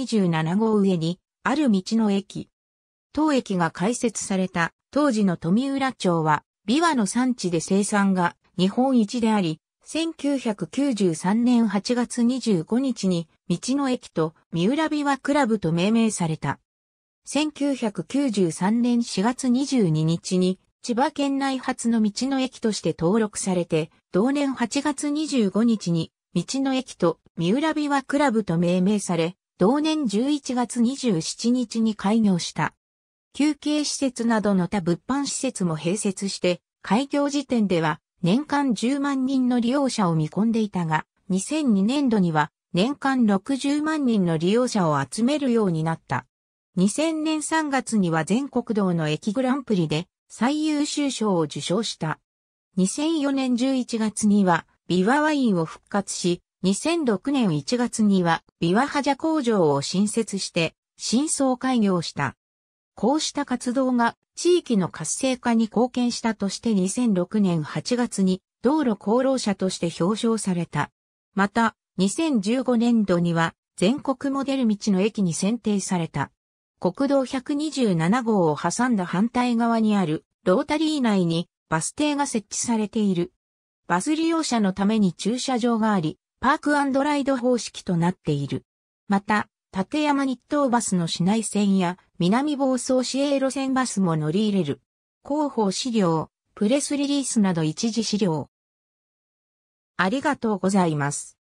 27号上に、ある道の駅。当駅が開設された当時の富浦町は、ビワの産地で生産が日本一であり、1993年8月25日に道の駅と三浦ビワクラブと命名された。1993年4月22日に千葉県内初の道の駅として登録されて、同年8月25日に道の駅と三浦ビワクラブと命名され、同年11月27日に開業した。休憩施設などの他物販施設も併設して、開業時点では年間10万人の利用者を見込んでいたが、2002年度には年間60万人の利用者を集めるようになった。2000年3月には全国道の駅グランプリで最優秀賞を受賞した。2004年11月にはビワワインを復活し、2006年1月には、ビワハジャ工場を新設して、新装開業した。こうした活動が地域の活性化に貢献したとして2006年8月に道路功労者として表彰された。また、2015年度には全国モデル道の駅に選定された。国道127号を挟んだ反対側にあるロータリー内にバス停が設置されている。バス利用者のために駐車場があり、パークライド方式となっている。また、立山日東バスの市内線や南房総市営路線バスも乗り入れる。広報資料、プレスリリースなど一時資料。ありがとうございます。